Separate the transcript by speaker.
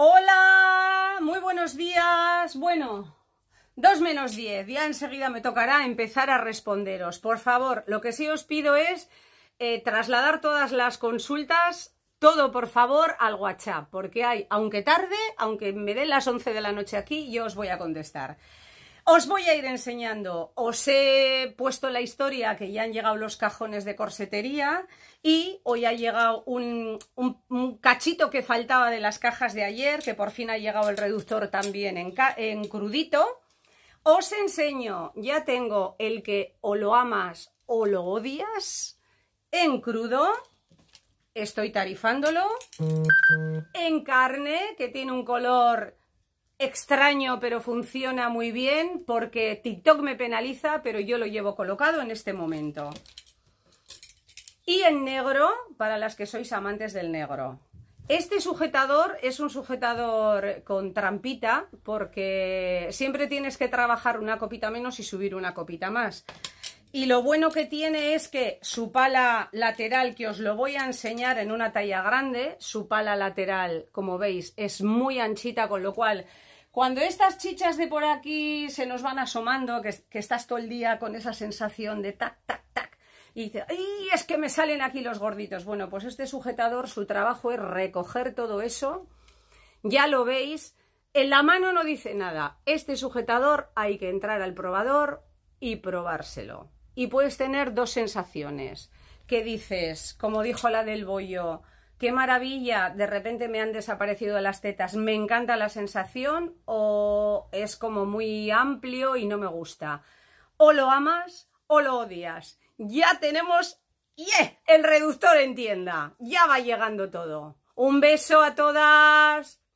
Speaker 1: Hola, muy buenos días. Bueno, dos menos diez, ya enseguida me tocará empezar a responderos. Por favor, lo que sí os pido es eh, trasladar todas las consultas, todo por favor, al WhatsApp, porque hay, aunque tarde, aunque me den las once de la noche aquí, yo os voy a contestar. Os voy a ir enseñando. Os he puesto la historia que ya han llegado los cajones de corsetería y hoy ha llegado un, cachito que faltaba de las cajas de ayer, que por fin ha llegado el reductor también en, en crudito. Os enseño, ya tengo el que o lo amas o lo odias en crudo. Estoy tarifándolo. En carne, que tiene un color extraño, pero funciona muy bien porque TikTok me penaliza, pero yo lo llevo colocado en este momento. Y en negro, para las que sois amantes del negro. Este sujetador es un sujetador con trampita porque siempre tienes que trabajar una copita menos y subir una copita más. Y lo bueno que tiene es que su pala lateral, que os lo voy a enseñar en una talla grande, su pala lateral, como veis, es muy anchita, con lo cual cuando estas chichas de por aquí se nos van asomando, que, estás todo el día con esa sensación de tac, tac, tac, y dices, ¡ay, es que me salen aquí los gorditos! Bueno, pues este sujetador, su trabajo es recoger todo eso, ya lo veis, en la mano no dice nada, este sujetador hay que entrar al probador y probárselo y puedes tener dos sensaciones. ¿Qué dices? Como dijo la del bollo, qué maravilla, de repente me han desaparecido las tetas, me encanta la sensación o es como muy amplio y no me gusta. O lo amas o lo odias. Ya tenemos el reductor en tienda. Ya va llegando todo. Un beso a todas.